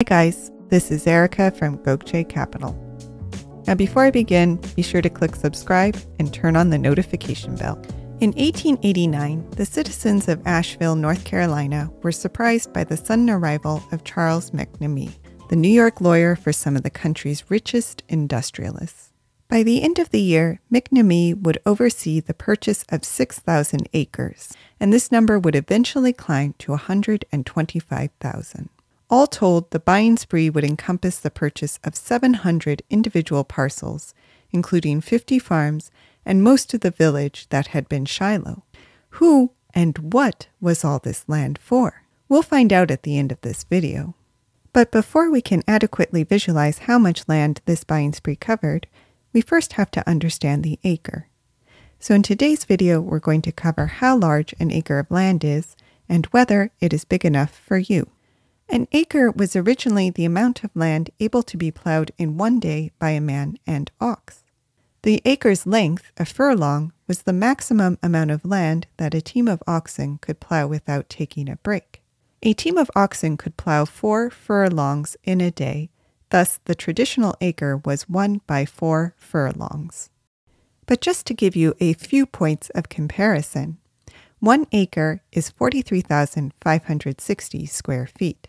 Hi guys, this is Erica from Gokche Capital. Now before I begin, be sure to click subscribe and turn on the notification bell. In 1889, the citizens of Asheville, North Carolina were surprised by the sudden arrival of Charles McNamee, the New York lawyer for some of the country's richest industrialists. By the end of the year, McNamee would oversee the purchase of 6,000 acres, and this number would eventually climb to 125,000. All told, the buying spree would encompass the purchase of 700 individual parcels, including 50 farms and most of the village that had been Shiloh. Who and what was all this land for? We'll find out at the end of this video. But before we can adequately visualize how much land this buying spree covered, we first have to understand the acre. So in today's video, we're going to cover how large an acre of land is and whether it is big enough for you. An acre was originally the amount of land able to be plowed in one day by a man and ox. The acre's length, a furlong, was the maximum amount of land that a team of oxen could plow without taking a break. A team of oxen could plow four furlongs in a day, thus, the traditional acre was one by four furlongs. But just to give you a few points of comparison, one acre is 43,560 square feet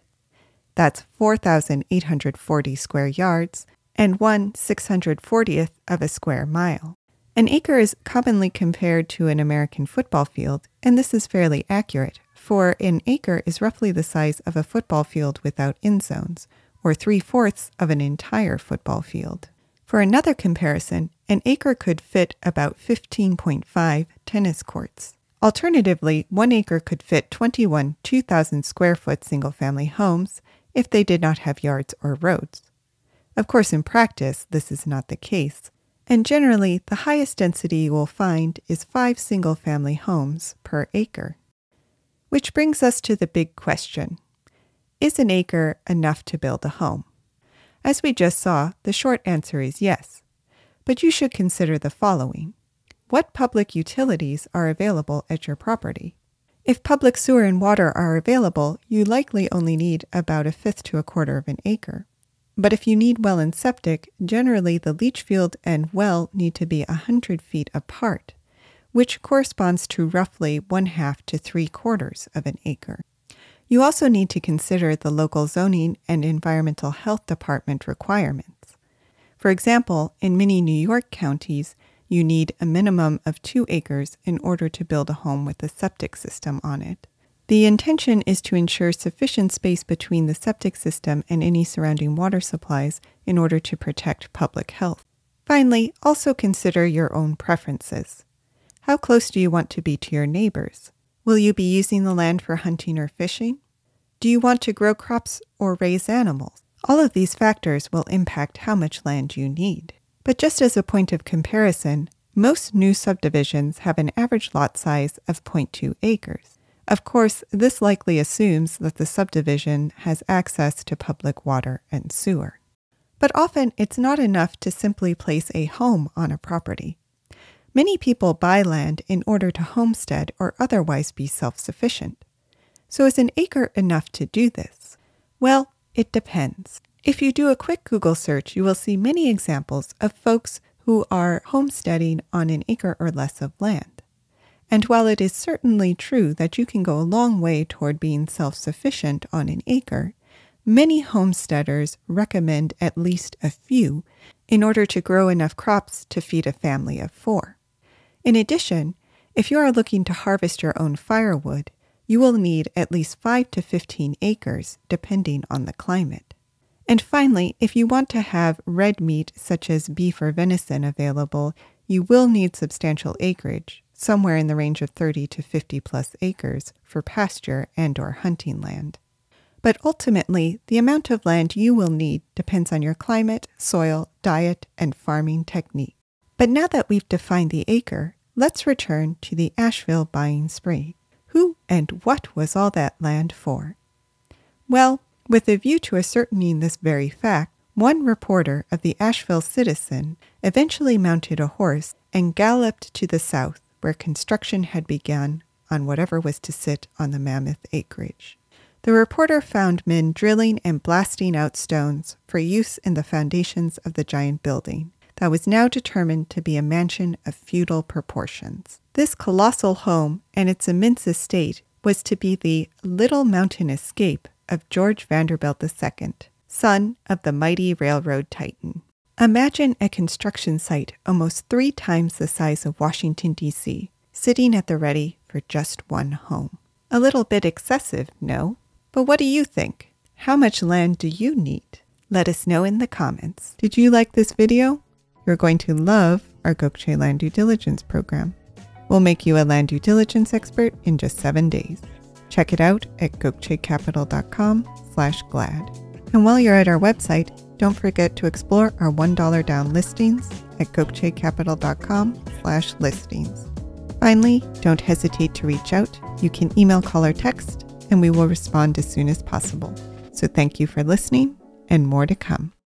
that's 4,840 square yards, and 1 640th of a square mile. An acre is commonly compared to an American football field, and this is fairly accurate, for an acre is roughly the size of a football field without end zones, or three fourths of an entire football field. For another comparison, an acre could fit about 15.5 tennis courts. Alternatively, one acre could fit 21 2,000 square foot single family homes, if they did not have yards or roads. Of course, in practice, this is not the case, and generally the highest density you will find is five single family homes per acre. Which brings us to the big question Is an acre enough to build a home? As we just saw, the short answer is yes. But you should consider the following What public utilities are available at your property? If public sewer and water are available, you likely only need about a fifth to a quarter of an acre. But if you need well and septic, generally the leach field and well need to be 100 feet apart, which corresponds to roughly one half to three quarters of an acre. You also need to consider the local zoning and environmental health department requirements. For example, in many New York counties, you need a minimum of two acres in order to build a home with a septic system on it. The intention is to ensure sufficient space between the septic system and any surrounding water supplies in order to protect public health. Finally, also consider your own preferences. How close do you want to be to your neighbors? Will you be using the land for hunting or fishing? Do you want to grow crops or raise animals? All of these factors will impact how much land you need. But just as a point of comparison, most new subdivisions have an average lot size of 0.2 acres. Of course, this likely assumes that the subdivision has access to public water and sewer. But often it's not enough to simply place a home on a property. Many people buy land in order to homestead or otherwise be self sufficient. So is an acre enough to do this? Well, it depends. If you do a quick Google search, you will see many examples of folks who are homesteading on an acre or less of land. And while it is certainly true that you can go a long way toward being self sufficient on an acre, many homesteaders recommend at least a few in order to grow enough crops to feed a family of four. In addition, if you are looking to harvest your own firewood, you will need at least 5 to 15 acres, depending on the climate. And finally, if you want to have red meat such as beef or venison available, you will need substantial acreage, somewhere in the range of 30 to 50 plus acres, for pasture and or hunting land. But ultimately, the amount of land you will need depends on your climate, soil, diet, and farming technique. But now that we've defined the acre, let's return to the Asheville buying spree. Who and what was all that land for? Well, with a view to ascertaining this very fact, one reporter of the Asheville Citizen eventually mounted a horse and galloped to the south, where construction had begun on whatever was to sit on the mammoth acreage. The reporter found men drilling and blasting out stones for use in the foundations of the giant building that was now determined to be a mansion of feudal proportions. This colossal home and its immense estate was to be the little mountain escape of George Vanderbilt II, son of the mighty railroad titan. Imagine a construction site almost three times the size of Washington, D.C., sitting at the ready for just one home. A little bit excessive, no? But what do you think? How much land do you need? Let us know in the comments. Did you like this video? You're going to love our Gokche Land Due Diligence program. We'll make you a land due diligence expert in just seven days. Check it out at gokchecapital.com slash glad. And while you're at our website, don't forget to explore our $1 down listings at gokchecapital.com slash listings. Finally, don't hesitate to reach out. You can email, call, or text, and we will respond as soon as possible. So thank you for listening and more to come.